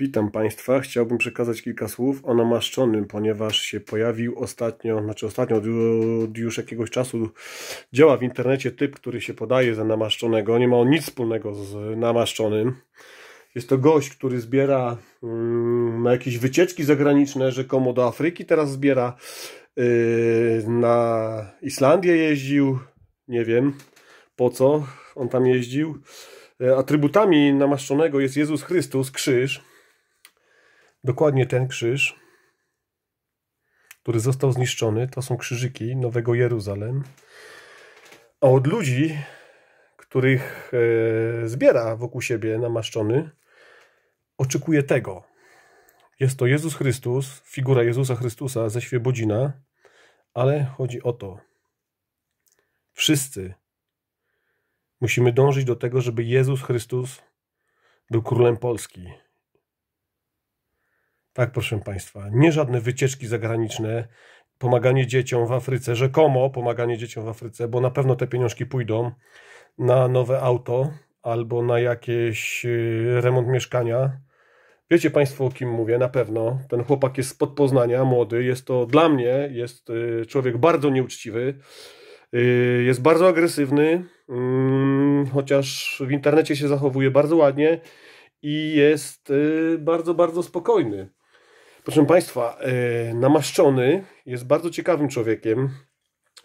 Witam Państwa. Chciałbym przekazać kilka słów o namaszczonym, ponieważ się pojawił ostatnio, znaczy ostatnio od już jakiegoś czasu działa w internecie typ, który się podaje za namaszczonego. Nie ma on nic wspólnego z namaszczonym. Jest to gość, który zbiera na mm, jakieś wycieczki zagraniczne, rzekomo do Afryki teraz zbiera. Y, na Islandię jeździł, nie wiem po co on tam jeździł. Y, atrybutami namaszczonego jest Jezus Chrystus, krzyż, Dokładnie ten krzyż, który został zniszczony, to są krzyżyki Nowego Jeruzalem. A od ludzi, których e, zbiera wokół siebie namaszczony, oczekuje tego. Jest to Jezus Chrystus, figura Jezusa Chrystusa ze Świebodzina, ale chodzi o to, wszyscy musimy dążyć do tego, żeby Jezus Chrystus był królem Polski. Tak, proszę Państwa, nie żadne wycieczki zagraniczne, pomaganie dzieciom w Afryce, rzekomo pomaganie dzieciom w Afryce, bo na pewno te pieniążki pójdą na nowe auto albo na jakiś y, remont mieszkania. Wiecie Państwo, o kim mówię, na pewno. Ten chłopak jest spod Poznania, młody. Jest to dla mnie, jest y, człowiek bardzo nieuczciwy. Y, jest bardzo agresywny, mm, chociaż w internecie się zachowuje bardzo ładnie i jest bardzo, bardzo spokojny. Proszę Państwa, e, namaszczony jest bardzo ciekawym człowiekiem.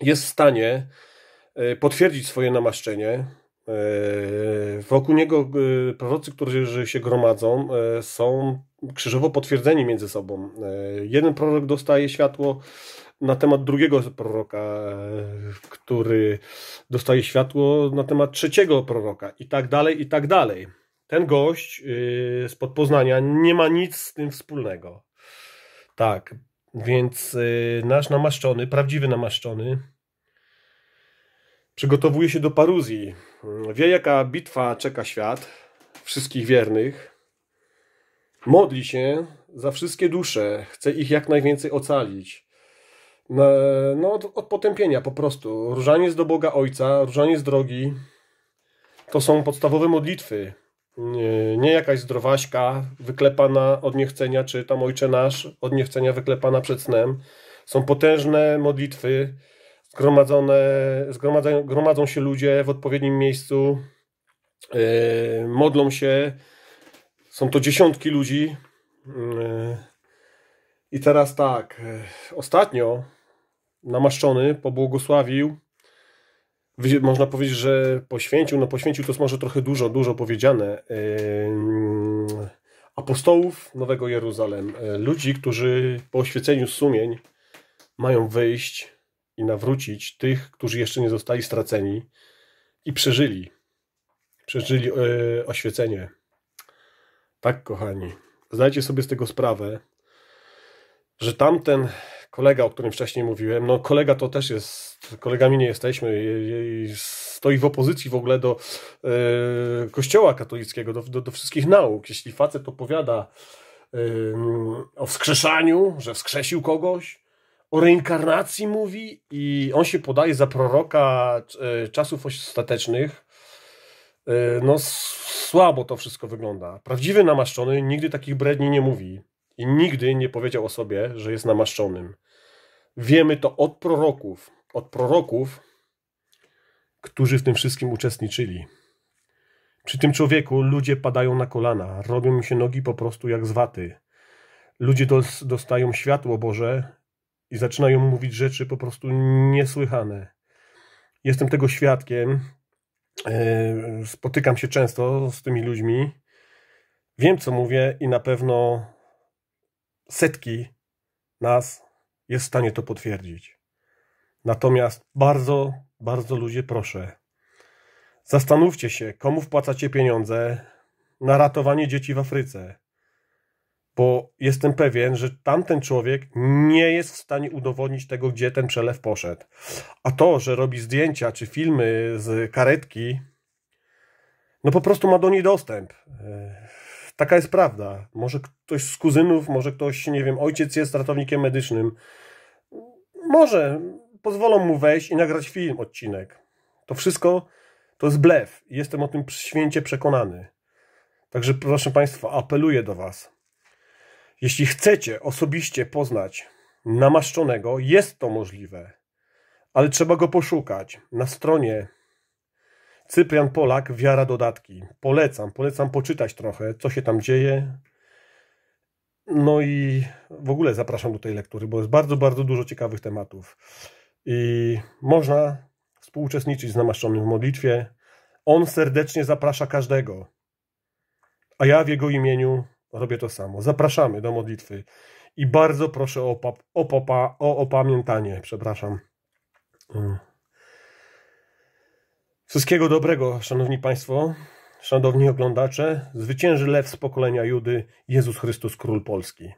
Jest w stanie e, potwierdzić swoje namaszczenie. E, wokół niego prorocy, którzy się gromadzą, są krzyżowo potwierdzeni między sobą. Jeden prorok dostaje światło na temat drugiego proroka, który dostaje światło na temat trzeciego proroka, i tak dalej, i tak dalej. Ten gość z y, Poznania nie ma nic z tym wspólnego. Tak, więc y, nasz namaszczony, prawdziwy namaszczony, przygotowuje się do paruzji. Wie, jaka bitwa czeka świat, wszystkich wiernych. Modli się za wszystkie dusze, chce ich jak najwięcej ocalić. E, no, od, od, potępienia po prostu. Różaniec do Boga Ojca, różaniec drogi. To są podstawowe modlitwy nie, nie jakaś zdrowaśka wyklepana od niechcenia, czy tam Ojcze Nasz od niechcenia wyklepana przed snem. Są potężne modlitwy, zgromadzone, zgromadzą, gromadzą się ludzie w odpowiednim miejscu, yy, modlą się, są to dziesiątki ludzi. Yy, I teraz tak, e, ostatnio namaszczony pobłogosławił można powiedzieć, że poświęcił, no poświęcił to jest może trochę dużo, dużo powiedziane, apostołów Nowego Jeruzalem, e, ludzi, którzy po oświeceniu sumień mają wyjść i nawrócić tych, którzy jeszcze nie zostali straceni i przeżyli, przeżyli e, oświecenie. Tak, kochani, zdajcie sobie z tego sprawę, że tamten kolega, o którym wcześniej mówiłem, no kolega to też jest, kolegami nie jesteśmy, stoi w opozycji w ogóle do e, kościoła katolickiego, do, do, do, wszystkich nauk. Jeśli facet opowiada y, o wskrzeszaniu, że wskrzesił kogoś, o reinkarnacji mówi i on się podaje za proroka e, czasów ostatecznych, no słabo to wszystko wygląda. Prawdziwy namaszczony nigdy takich bredni nie mówi i nigdy nie powiedział o sobie, że jest namaszczonym. Wiemy to od proroków, od proroków, którzy w tym wszystkim uczestniczyli. Przy tym człowieku ludzie padają na kolana, robią mi się nogi po prostu jak z waty. Ludzie dostają światło Boże i zaczynają mówić rzeczy po prostu niesłychane. Jestem tego świadkiem. E, spotykam się często z tymi ludźmi. Wiem, co mówię i na pewno setki nas jest w stanie to potwierdzić. Natomiast bardzo, bardzo ludzie proszę, zastanówcie się, komu wpłacacie pieniądze na ratowanie dzieci w Afryce. Bo jestem pewien, że tamten człowiek nie jest w stanie udowodnić tego, gdzie ten przelew poszedł. A to, że robi zdjęcia czy filmy z karetki, no po prostu ma do niej dostęp. Taka jest prawda. Może ktoś z kuzynów, może ktoś, nie wiem, ojciec jest ratownikiem medycznym. Może pozwolą mu wejść i nagrać film, odcinek. To wszystko to jest blef. Jestem o tym święcie przekonany. Także proszę Państwa, apeluję do Was. Jeśli chcecie osobiście poznać namaszczonego, jest to możliwe, ale trzeba go poszukać na stronie Cyprian Polak, Wiara Dodatki. Polecam, polecam poczytać trochę, co się tam dzieje. No i w ogóle zapraszam do tej lektury, bo jest bardzo, bardzo dużo ciekawych tematów. I można współuczestniczyć z namaszczonym w modlitwie. On serdecznie zaprasza każdego. A ja w jego imieniu robię to samo. Zapraszamy do modlitwy. I bardzo proszę o, op o, popa o opamiętanie. Przepraszam. Mm. Wszystkiego dobrego, szanowni państwo, szanowni oglądacze. Zwycięży lew z pokolenia Judy, Jezus Chrystus Król Polski.